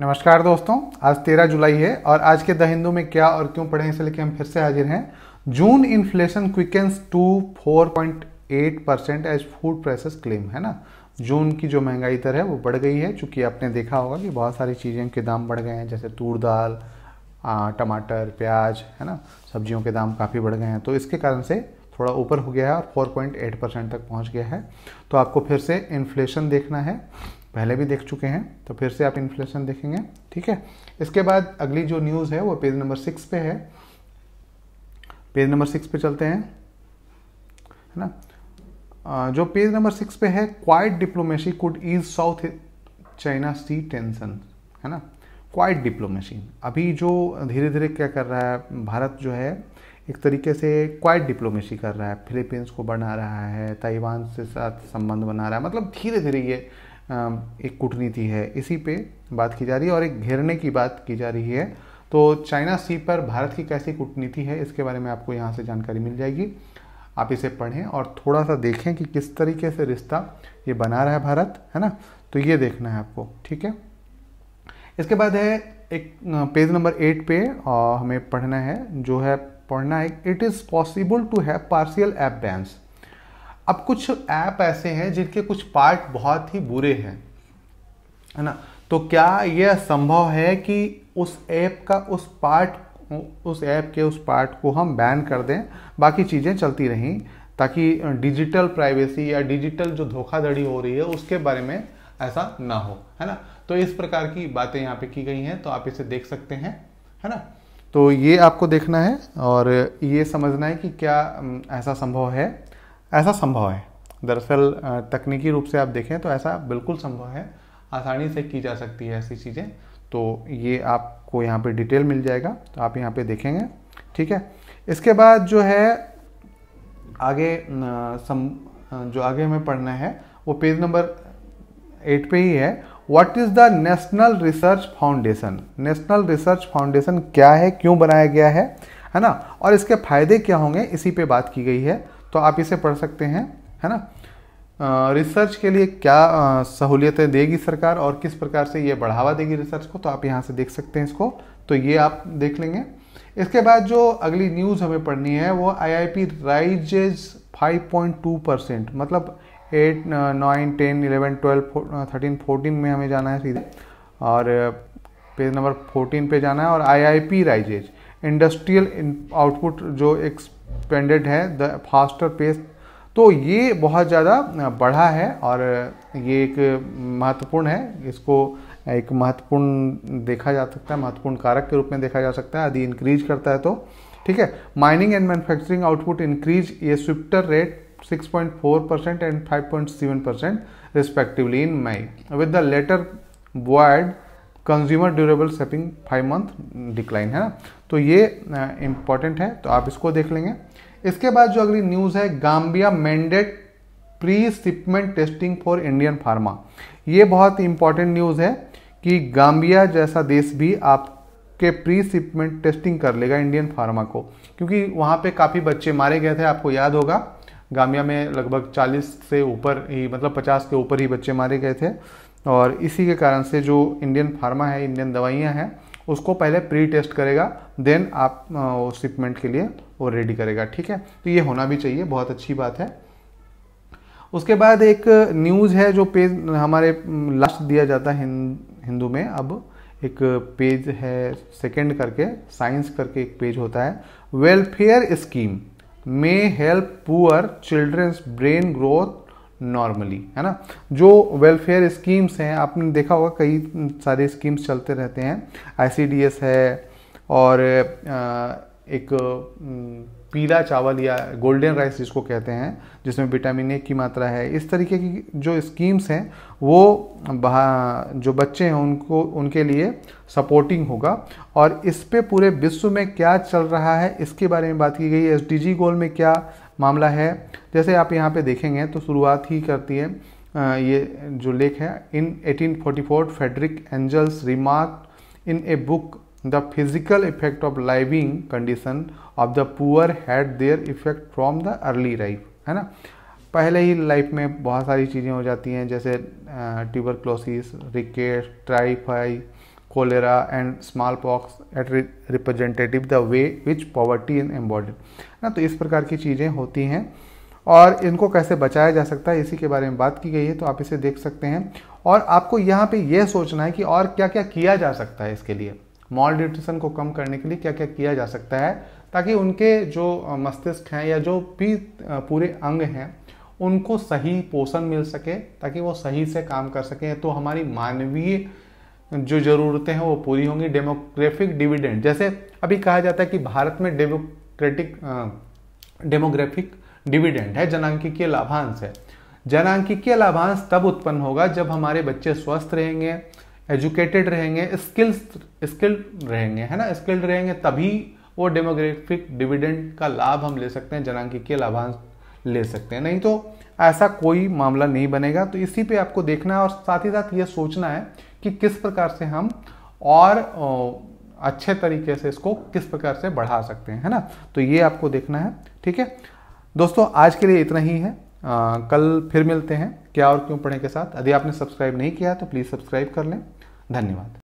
नमस्कार दोस्तों आज 13 जुलाई है और आज के द हिंदू में क्या और क्यों पढ़ें इसे लेके हम फिर से हाजिर हैं June inflation quickens to 4.8 percent as food prices climb है ना जून की जो महंगाई दर है वो बढ़ गई है चूँकि आपने देखा होगा कि बहुत सारी चीज़ें के दाम बढ़ गए हैं जैसे तूर दाल टमाटर प्याज है ना सब्जियों के दाम काफ़ी बढ़ गए हैं तो इसके कारण से थोड़ा ऊपर हो गया है और 4.8 परसेंट तक पहुंच गया है तो आपको फिर से इन्फ्लेशन देखना है पहले भी देख चुके हैं तो फिर से आप इन्फ्लेशन देखेंगे ठीक है इसके बाद अगली जो न्यूज़ है वो पेज नंबर सिक्स पे है पेज नंबर सिक्स पे चलते हैं है ना जो पेज नंबर सिक्स पे है quiet diplomacy could ease South China Sea tension है ना क्वाइट डिप्लोमेसी अभी जो धीरे धीरे क्या कर रहा है भारत जो है एक तरीके से क्वाइट डिप्लोमेसी कर रहा है फिलीपींस को बना रहा है ताइवान से साथ संबंध बना रहा है मतलब धीरे धीरे ये एक कूटनीति है इसी पे बात की जा रही है और एक घेरने की बात की जा रही है तो चाइना सी पर भारत की कैसी कूटनीति है इसके बारे में आपको यहाँ से जानकारी मिल जाएगी आप इसे पढ़ें और थोड़ा सा देखें कि किस तरीके से रिश्ता ये बना रहा है भारत है ना तो ये देखना है आपको ठीक है इसके बाद है एक पेज नंबर एट पे हमें पढ़ना है जो है पढ़ना है it is possible to have partial app bans अब कुछ ऐप ऐसे हैं जिनके कुछ पार्ट बहुत ही बुरे हैं है ना तो क्या यह संभव है कि उस ऐप का उस पार्ट उस ऐप के उस पार्ट को हम बैन कर दें बाकी चीज़ें चलती रहें ताकि डिजिटल प्राइवेसी या डिजिटल जो धोखाधड़ी हो रही है उसके बारे में ऐसा ना हो है ना तो इस प्रकार की बातें यहाँ पे की गई हैं तो आप इसे देख सकते हैं है ना तो ये आपको देखना है और ये समझना है कि क्या ऐसा संभव है ऐसा संभव है दरअसल तकनीकी रूप से आप देखें तो ऐसा बिल्कुल संभव है आसानी से की जा सकती है ऐसी चीज़ें तो ये आपको यहाँ पे डिटेल मिल जाएगा तो आप यहाँ पे देखेंगे ठीक है इसके बाद जो है आगे सम जो आगे हमें पढ़ना है वो पेज नंबर एट पे ही है what is the national research foundation national research foundation क्या है क्यों बनाया गया है है ना और इसके फायदे क्या होंगे इसी पे बात की गई है तो आप इसे पढ़ सकते हैं है ना रिसर्च के लिए क्या सहूलियतें देगी सरकार और किस प्रकार से ये बढ़ावा देगी रिसर्च को तो आप यहाँ से देख सकते हैं इसको तो ये आप देख लेंगे इसके बाद जो अगली न्यूज़ हमें पढ़नी है वो आईआईपी राइजेज 5.2 परसेंट मतलब eight nine ten eleven twelve thirteen fourteen में हमें जाना है सीधे और पेज नंबर फोर्टीन पे जाना है और आईआईपी राइजेज इंडस्ट्रियल आउटपुट जो एक एक्सपेंडेड है द फास्टर पेस तो ये बहुत ज़्यादा बढ़ा है और ये एक महत्वपूर्ण है इसको एक महत्वपूर्ण देखा जा सकता है महत्वपूर्ण कारक के रूप में देखा जा सकता है यदि इंक्रीज करता है तो ठीक है mining and manufacturing output increase ये swifter rate 6.4 percent and 5.7 percent respectively in May with the latter word consumer durable sapping five month decline है ना तो ये इम्पॉर्टेंट है तो आप इसको देख लेंगे इसके बाद जो अगली न्यूज़ है Gambia mandate pre shipment testing for Indian pharma ये बहुत इम्पॉर्टेंट न्यूज़ है कि गाम्बिया जैसा देश भी आपके प्री सिपमेंट टेस्टिंग कर लेगा इंडियन फार्मा को क्योंकि वहाँ पे काफ़ी बच्चे मारे गए थे आपको याद होगा गाम्बिया में लगभग 40 से ऊपर ही मतलब 50 के ऊपर ही बच्चे मारे गए थे और इसी के कारण से जो इंडियन फार्मा है इंडियन दवाइयाँ हैं उसको पहले प्री टेस्ट करेगा देन आप शिपमेंट के लिए वो रेडी करेगा ठीक है तो ये होना भी चाहिए बहुत अच्छी बात है उसके बाद एक न्यूज़ है जो पेज हमारे लास्ट दिया जाता है हिंदू में अब एक पेज है सेकंड करके साइंस करके एक पेज होता है welfare scheme may help poor childrens brain growth normally है ना जो वेलफेयर स्कीम्स हैं आपने देखा होगा कई सारे स्कीम्स चलते रहते हैं आई है और एक पीला चावल या गोल्डन राइस जिसको कहते हैं जिसमें विटामिन ए की मात्रा है इस तरीके की जो स्कीम्स हैं वो जो बच्चे हैं उनको उनके लिए सपोर्टिंग होगा और इस पे पूरे विश्व में क्या चल रहा है इसके बारे में बात की गई एस डी गोल में क्या मामला है जैसे आप यहाँ पे देखेंगे तो शुरुआत ही करती है ये जो लेख है in 1844 Frederick Engels remark in a book the physical effect of living condition of the poor had their effect from the early life है ना पहले ही लाइफ में बहुत सारी चीज़ें हो जाती हैं जैसे ट्यूबरक्लोसिस रिकेट ट्राईफाई cholera and smallpox at representative the way which poverty is embodied ना तो इस प्रकार की चीज़ें होती हैं और इनको कैसे बचाया जा सकता है इसी के बारे में बात की गई है तो आप इसे देख सकते हैं और आपको यहाँ पे यह सोचना है कि और क्या क्या किया जा सकता है इसके लिए मॉल न्यूट्रिशन को कम करने के लिए क्या क्या किया जा सकता है ताकि उनके जो मस्तिष्क हैं या जो भी पूरे अंग हैं उनको सही पोषण मिल सके ताकि वो सही से काम कर सकें तो हमारी मानवीय जो ज़रूरतें हैं वो पूरी होंगी डेमोग्राफिक डिविडेंड जैसे अभी कहा जाता है कि भारत में डेमोक्रेटिक डेमोग्राफिक डिविडेंड है जनांकिकीय लाभांश है जनांकिकीय लाभांश तब उत्पन्न होगा जब हमारे बच्चे स्वस्थ रहेंगे एजुकेटेड रहेंगे स्किल्स स्किल्ड रहेंगे है ना स्किल्ड रहेंगे तभी वो डेमोग्राफिक डिविडेंड का लाभ हम ले सकते हैं जनांकिकीय लाभांश ले सकते हैं नहीं तो ऐसा कोई मामला नहीं बनेगा तो इसी पे आपको देखना है और साथ ही साथ ये सोचना है कि किस प्रकार से हम और अच्छे तरीके से इसको किस प्रकार से बढ़ा सकते हैं है ना तो ये आपको देखना है ठीक है दोस्तों आज के लिए इतना ही है आ, कल फिर मिलते हैं क्या और क्यों पढ़ने के साथ यदि आपने सब्सक्राइब नहीं किया तो प्लीज़ सब्सक्राइब कर लें धन्यवाद